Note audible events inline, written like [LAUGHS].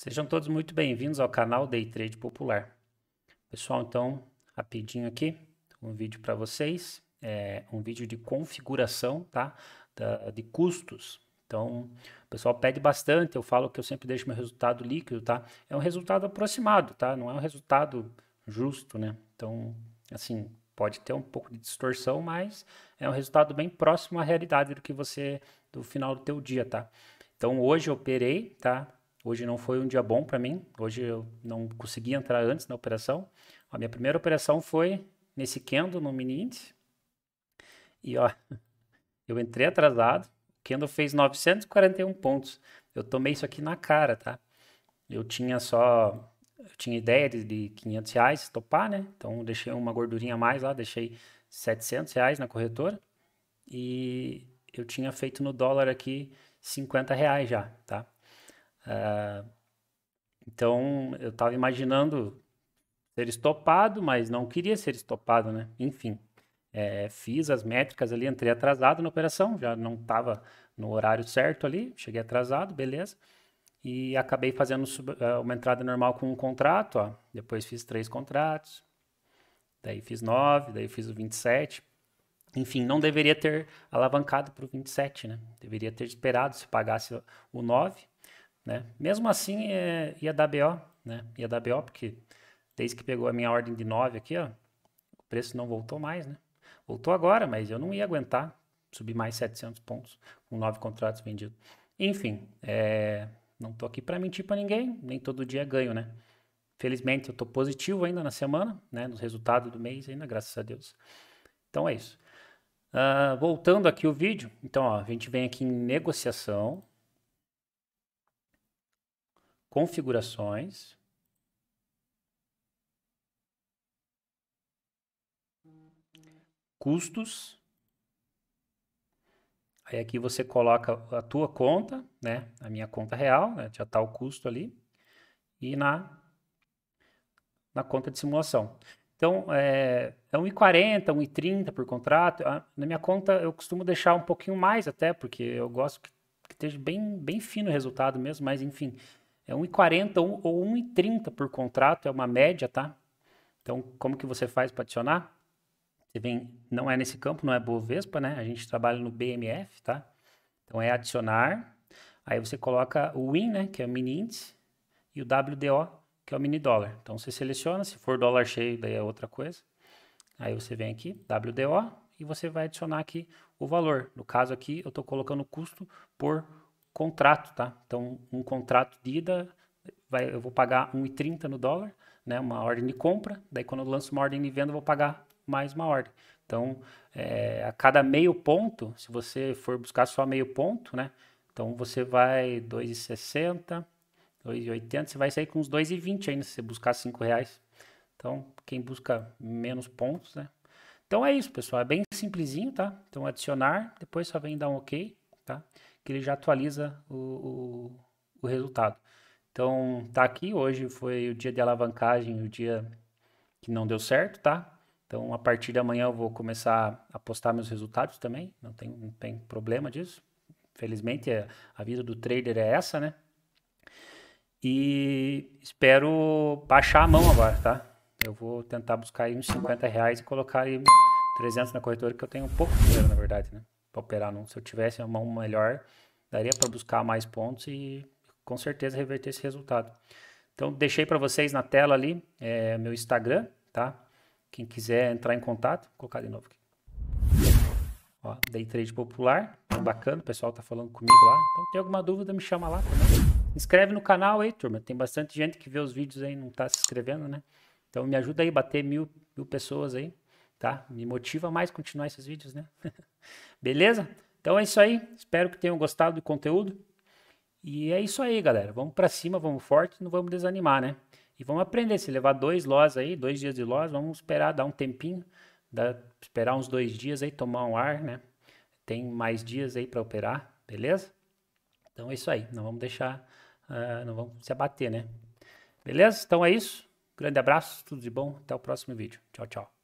Sejam todos muito bem-vindos ao canal Day Trade Popular. Pessoal, então, rapidinho aqui, um vídeo para vocês, é um vídeo de configuração, tá? Da, de custos. Então, o pessoal pede bastante, eu falo que eu sempre deixo meu resultado líquido, tá? É um resultado aproximado, tá? Não é um resultado justo, né? Então, assim, pode ter um pouco de distorção, mas é um resultado bem próximo à realidade do que você do final do teu dia, tá? Então hoje eu operei, tá? Hoje não foi um dia bom para mim. Hoje eu não consegui entrar antes na operação. A minha primeira operação foi nesse Kendo, no mini índice. E ó, [LAUGHS] eu entrei atrasado. O Kendo fez 941 pontos. Eu tomei isso aqui na cara, tá? Eu tinha só. Eu tinha ideia de, de 500 reais topar, né? Então deixei uma gordurinha a mais lá, deixei 700 reais na corretora. E eu tinha feito no dólar aqui 50 reais já, tá? Ah, então, eu estava imaginando ser estopado, mas não queria ser estopado, né? Enfim, é, fiz as métricas ali, entrei atrasado na operação, já não estava no horário certo ali, cheguei atrasado, beleza. E acabei fazendo ah, uma entrada normal com um contrato, ó. depois fiz três contratos, daí fiz nove, daí fiz o 27. Enfim, não deveria ter alavancado para o 27, né? Deveria ter esperado se pagasse o 9 né? Mesmo assim, é, ia dar BO, né? Ia dar BO, porque desde que pegou a minha ordem de 9 aqui, ó, o preço não voltou mais, né? Voltou agora, mas eu não ia aguentar subir mais 700 pontos com nove contratos vendidos. Enfim, é, não tô aqui para mentir para ninguém, nem todo dia ganho, né? Felizmente eu tô positivo ainda na semana, né? Nos resultados do mês ainda, graças a Deus. Então é isso. Uh, voltando aqui o vídeo, então ó, a gente vem aqui em negociação, configurações. Custos. Aí aqui você coloca a tua conta, né? A minha conta real, né? já está o custo ali. E na, na conta de simulação. Então, é, é 1,40, 1,30 por contrato. Ah, na minha conta, eu costumo deixar um pouquinho mais até, porque eu gosto que, que esteja bem, bem fino o resultado mesmo, mas enfim, é 1,40 ou 1,30 por contrato, é uma média, tá? Então, como que você faz para adicionar? Você vem, não é nesse campo, não é Bovespa, né? A gente trabalha no BMF, tá? Então, é adicionar. Aí você coloca o WIN, né? Que é o mini índice. E o WDO, que é o mini dólar. Então, você seleciona. Se for dólar cheio, daí é outra coisa. Aí você vem aqui, WDO, e você vai adicionar aqui o valor. No caso aqui, eu estou colocando o custo por contrato, tá? Então, um contrato de ida, vai, eu vou pagar 1,30 no dólar, né? Uma ordem de compra, daí quando eu lanço uma ordem de venda, eu vou pagar mais uma ordem. Então, é, a cada meio ponto, se você for buscar só meio ponto, né? Então, você vai 2,60, 2,80, você vai sair com uns 2,20 ainda se você buscar 5 reais. Então, quem busca menos pontos, né? Então é isso, pessoal. É bem simplesinho, tá? Então adicionar, depois só vem dar um OK tá? Que ele já atualiza o, o, o resultado. Então, tá aqui, hoje foi o dia de alavancagem, o dia que não deu certo, tá? Então, a partir de amanhã eu vou começar a postar meus resultados também, não tem, não tem problema disso. Felizmente, é, a vida do trader é essa, né? E espero baixar a mão agora, tá? Eu vou tentar buscar aí uns 50 reais e colocar aí 300 na corretora, que eu tenho pouco dinheiro, na verdade, né? para operar, não. Se eu tivesse uma mão melhor, daria para buscar mais pontos e com certeza reverter esse resultado. Então, deixei para vocês na tela ali é, meu Instagram, tá? Quem quiser entrar em contato, vou colocar de novo aqui. Ó, Day Trade Popular, tá bacana, o pessoal tá falando comigo lá. Então, tem alguma dúvida, me chama lá também. Inscreve no canal aí, turma. Tem bastante gente que vê os vídeos aí não tá se inscrevendo, né? Então, me ajuda aí a bater mil, mil pessoas aí tá? Me motiva mais continuar esses vídeos, né? [LAUGHS] Beleza? Então é isso aí. Espero que tenham gostado do conteúdo. E é isso aí, galera. Vamos para cima, vamos forte, não vamos desanimar, né? E vamos aprender. Se levar dois loss aí, dois dias de loss, vamos esperar, dar um tempinho, dar, esperar uns dois dias aí, tomar um ar, né? Tem mais dias aí para operar, beleza? Então é isso aí. Não vamos deixar, uh, não vamos se abater, né? Beleza? Então é isso. Grande abraço, tudo de bom. Até o próximo vídeo. Tchau, tchau.